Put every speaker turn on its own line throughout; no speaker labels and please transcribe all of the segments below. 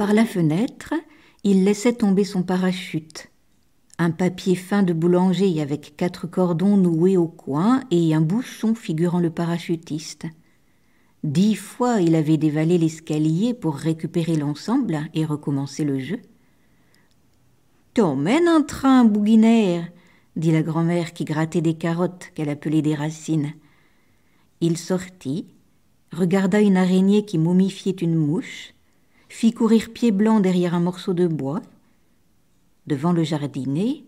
par la fenêtre, il laissait tomber son parachute. Un papier fin de boulanger avec quatre cordons noués au coin et un bouchon figurant le parachutiste. Dix fois il avait dévalé l'escalier pour récupérer l'ensemble et recommencer le jeu. T'emmènes un train, Bouguinaire dit la grand-mère qui grattait des carottes qu'elle appelait des racines. Il sortit, regarda une araignée qui momifiait une mouche, fit courir pied blanc derrière un morceau de bois. Devant le jardinet,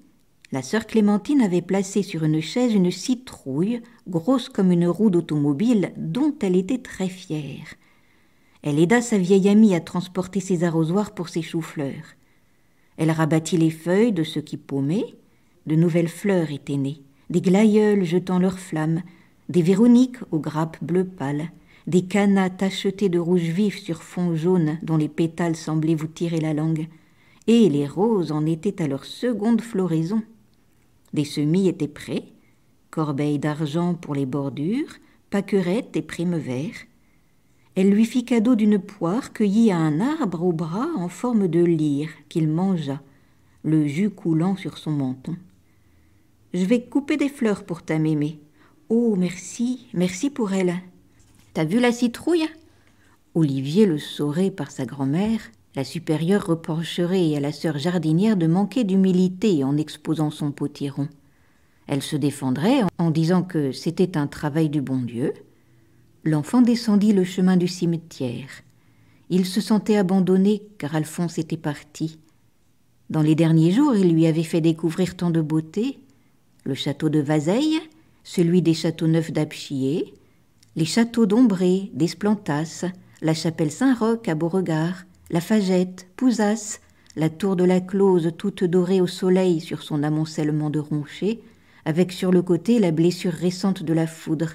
la sœur Clémentine avait placé sur une chaise une citrouille, grosse comme une roue d'automobile, dont elle était très fière. Elle aida sa vieille amie à transporter ses arrosoirs pour ses choux-fleurs. Elle rabattit les feuilles de ceux qui paumaient. De nouvelles fleurs étaient nées, des glaïeuls jetant leurs flammes, des véroniques aux grappes bleu pâle, des canats tachetés de rouge vif sur fond jaune dont les pétales semblaient vous tirer la langue, et les roses en étaient à leur seconde floraison. Des semis étaient prêts, corbeilles d'argent pour les bordures, paquerettes et primes verts. Elle lui fit cadeau d'une poire cueillie à un arbre au bras en forme de lyre qu'il mangea, le jus coulant sur son menton. Je vais couper des fleurs pour ta mémé. Oh, merci, merci pour elle, T'as vu la citrouille Olivier le saurait par sa grand-mère. La supérieure reprocherait à la sœur jardinière de manquer d'humilité en exposant son potiron. Elle se défendrait en disant que c'était un travail du bon Dieu. L'enfant descendit le chemin du cimetière. Il se sentait abandonné car Alphonse était parti. Dans les derniers jours, il lui avait fait découvrir tant de beautés: le château de Vaseille, celui des châteaux neufs d'Apchier, les châteaux d'Ombré, d'Esplantas, la chapelle Saint-Roch à Beauregard, la Fagette, Pouzas, la tour de la Close toute dorée au soleil sur son amoncellement de ronchers, avec sur le côté la blessure récente de la foudre,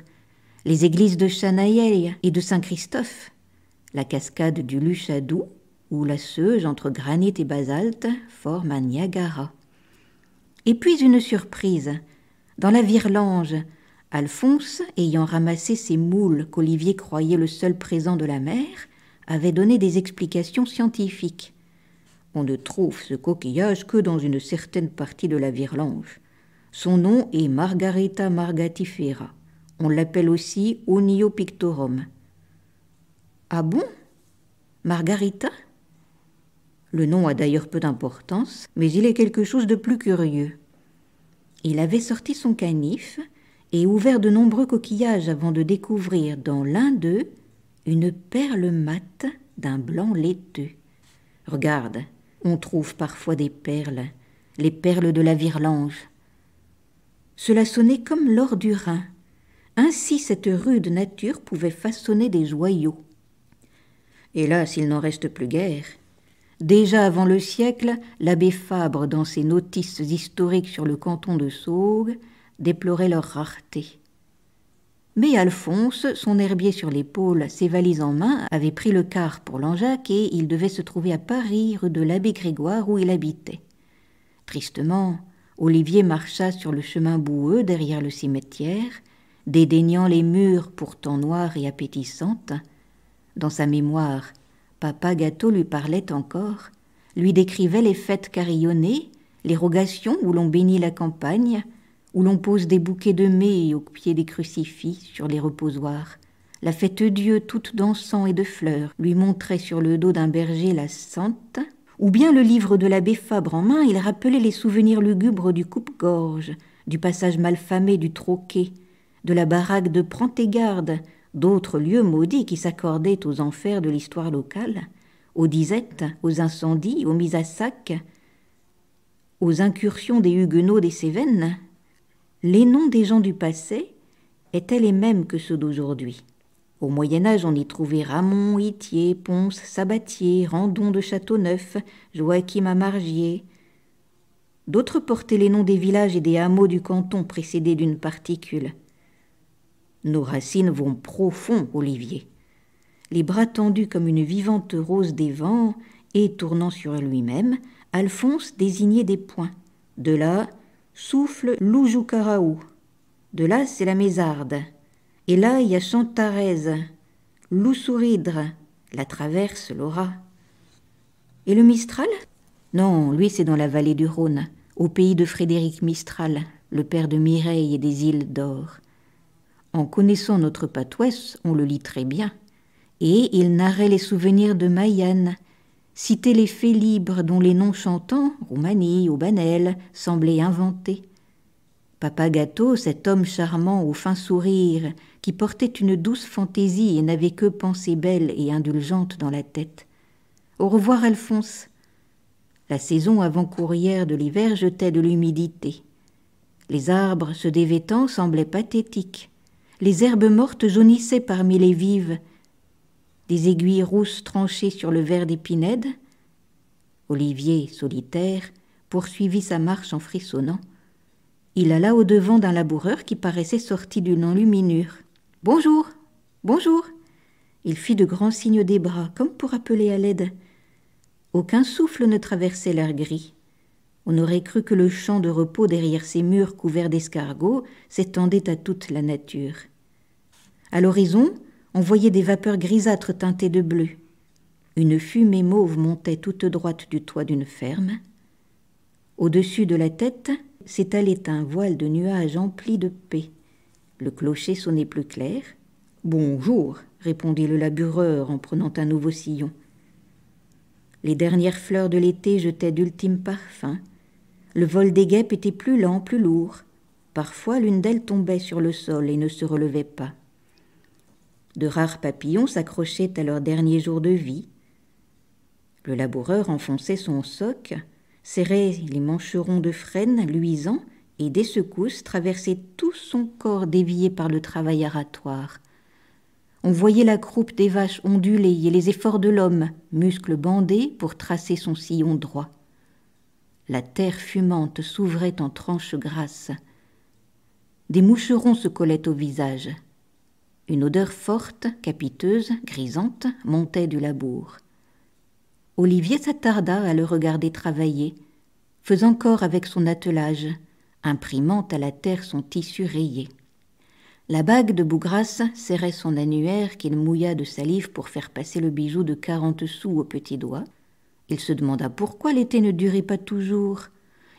les églises de Chanaille et de Saint-Christophe, la cascade du Luchadou, où la Seuge, entre granit et basalte, forme un Niagara. Et puis une surprise. Dans la Virlange, Alphonse, ayant ramassé ces moules qu'Olivier croyait le seul présent de la mer, avait donné des explications scientifiques. On ne trouve ce coquillage que dans une certaine partie de la Virlange. Son nom est Margarita margatifera. On l'appelle aussi Oniopictorum. pictorum. Ah bon Margarita Le nom a d'ailleurs peu d'importance, mais il est quelque chose de plus curieux. Il avait sorti son canif et ouvert de nombreux coquillages avant de découvrir dans l'un d'eux une perle mate d'un blanc laiteux. Regarde, on trouve parfois des perles, les perles de la virlange. Cela sonnait comme l'or du Rhin. Ainsi cette rude nature pouvait façonner des joyaux. Hélas, il n'en reste plus guère. Déjà avant le siècle, l'abbé Fabre, dans ses notices historiques sur le canton de Saugues, déploraient leur rareté. Mais Alphonse, son herbier sur l'épaule, ses valises en main, avait pris le car pour Langeac et il devait se trouver à Paris, rue de l'abbé Grégoire, où il habitait. Tristement, Olivier marcha sur le chemin boueux derrière le cimetière, dédaignant les murs pourtant noirs et appétissantes. Dans sa mémoire, Papa Gâteau lui parlait encore, lui décrivait les fêtes carillonnées, les rogations où l'on bénit la campagne, où l'on pose des bouquets de mai au pied des crucifix sur les reposoirs. La fête Dieu, toute d'encens et de fleurs, lui montrait sur le dos d'un berger la sainte, ou bien le livre de l'abbé Fabre en main, il rappelait les souvenirs lugubres du coupe-gorge, du passage malfamé du troquet, de la baraque de Prentégarde, d'autres lieux maudits qui s'accordaient aux enfers de l'histoire locale, aux disettes, aux incendies, aux mises à sac, aux incursions des Huguenots des Cévennes, les noms des gens du passé étaient les mêmes que ceux d'aujourd'hui. Au Moyen Âge, on y trouvait Ramon, Itier, Ponce, Sabatier, Randon de Châteauneuf, Joachim Amargier. D'autres portaient les noms des villages et des hameaux du canton précédés d'une particule. Nos racines vont profond, Olivier. Les bras tendus comme une vivante rose des vents et tournant sur lui-même, Alphonse désignait des points. De là, souffle l'Oujoukaraou. De là, c'est la Mésarde. »« Et là, il y a Chantarèse, l'Oussouridre, la Traverse, l'Aura. Et le Mistral Non, lui, c'est dans la vallée du Rhône, au pays de Frédéric Mistral, le père de Mireille et des îles d'Or. En connaissant notre patouesse, on le lit très bien. Et il narrait les souvenirs de Mayenne, citer les faits libres dont les noms chantants, Roumanie, Aubanel, semblaient inventés. Papa Gâteau, cet homme charmant au fin sourire, qui portait une douce fantaisie et n'avait que pensées belles et indulgentes dans la tête. Au revoir, Alphonse. La saison avant-courrière de l'hiver jetait de l'humidité. Les arbres se dévêtant semblaient pathétiques. Les herbes mortes jaunissaient parmi les vives, des aiguilles rousses tranchées sur le verre d'épinède. Olivier, solitaire, poursuivit sa marche en frissonnant. Il alla au-devant d'un laboureur qui paraissait sorti d'une enluminure. Bonjour, bonjour Il fit de grands signes des bras, comme pour appeler à l'aide. Aucun souffle ne traversait l'air gris. On aurait cru que le champ de repos derrière ces murs couverts d'escargots s'étendait à toute la nature. À l'horizon, on voyait des vapeurs grisâtres teintées de bleu. Une fumée mauve montait toute droite du toit d'une ferme. Au-dessus de la tête s'étalait un voile de nuages empli de paix. Le clocher sonnait plus clair. Bonjour, répondit le labureur en prenant un nouveau sillon. Les dernières fleurs de l'été jetaient d'ultimes parfums. Le vol des guêpes était plus lent, plus lourd. Parfois l'une d'elles tombait sur le sol et ne se relevait pas. De rares papillons s'accrochaient à leur dernier jour de vie. Le laboureur enfonçait son soc, serrait les mancherons de frêne luisants et des secousses traversaient tout son corps dévié par le travail aratoire. On voyait la croupe des vaches onduler et les efforts de l'homme, muscles bandés pour tracer son sillon droit. La terre fumante s'ouvrait en tranches grasses. Des moucherons se collaient au visage, une odeur forte, capiteuse, grisante, montait du labour. Olivier s'attarda à le regarder travailler, faisant corps avec son attelage, imprimant à la terre son tissu rayé. La bague de Bougrasse serrait son annuaire qu'il mouilla de salive pour faire passer le bijou de quarante sous au petit doigt. Il se demanda pourquoi l'été ne durait pas toujours,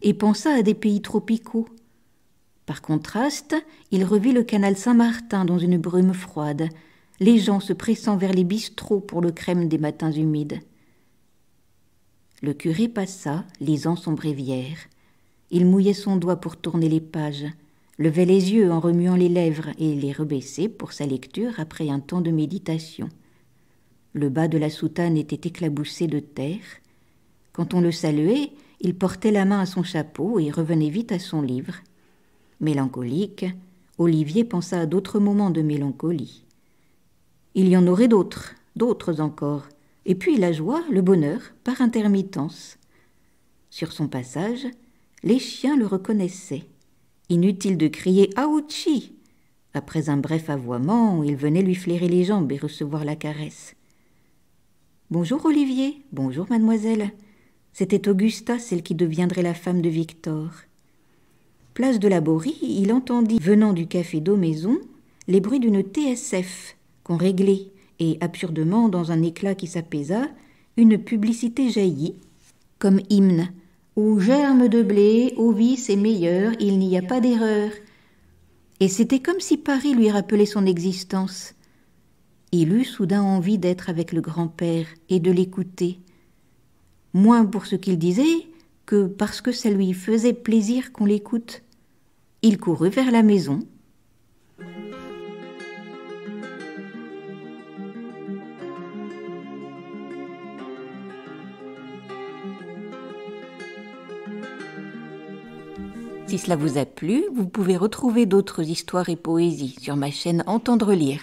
et pensa à des pays tropicaux, par contraste, il revit le canal Saint-Martin dans une brume froide, les gens se pressant vers les bistrots pour le crème des matins humides. Le curé passa, lisant son bréviaire. Il mouillait son doigt pour tourner les pages, levait les yeux en remuant les lèvres et les rebaissait pour sa lecture après un temps de méditation. Le bas de la soutane était éclaboussé de terre. Quand on le saluait, il portait la main à son chapeau et revenait vite à son livre mélancolique, Olivier pensa à d'autres moments de mélancolie. Il y en aurait d'autres, d'autres encore, et puis la joie, le bonheur, par intermittence. Sur son passage, les chiens le reconnaissaient. Inutile de crier Aouchi Après un bref avoiement, il venait lui flairer les jambes et recevoir la caresse. Bonjour Olivier, bonjour mademoiselle. C'était Augusta, celle qui deviendrait la femme de Victor place de la Borie, il entendit, venant du café maison les bruits d'une TSF qu'on réglait, et absurdement, dans un éclat qui s'apaisa, une publicité jaillit, comme hymne. Au germe de blé, au vice et meilleur, il n'y a pas d'erreur. Et c'était comme si Paris lui rappelait son existence. Il eut soudain envie d'être avec le grand-père et de l'écouter. Moins pour ce qu'il disait que parce que ça lui faisait plaisir qu'on l'écoute. Il courut vers la maison. Si cela vous a plu, vous pouvez retrouver d'autres histoires et poésies sur ma chaîne Entendre lire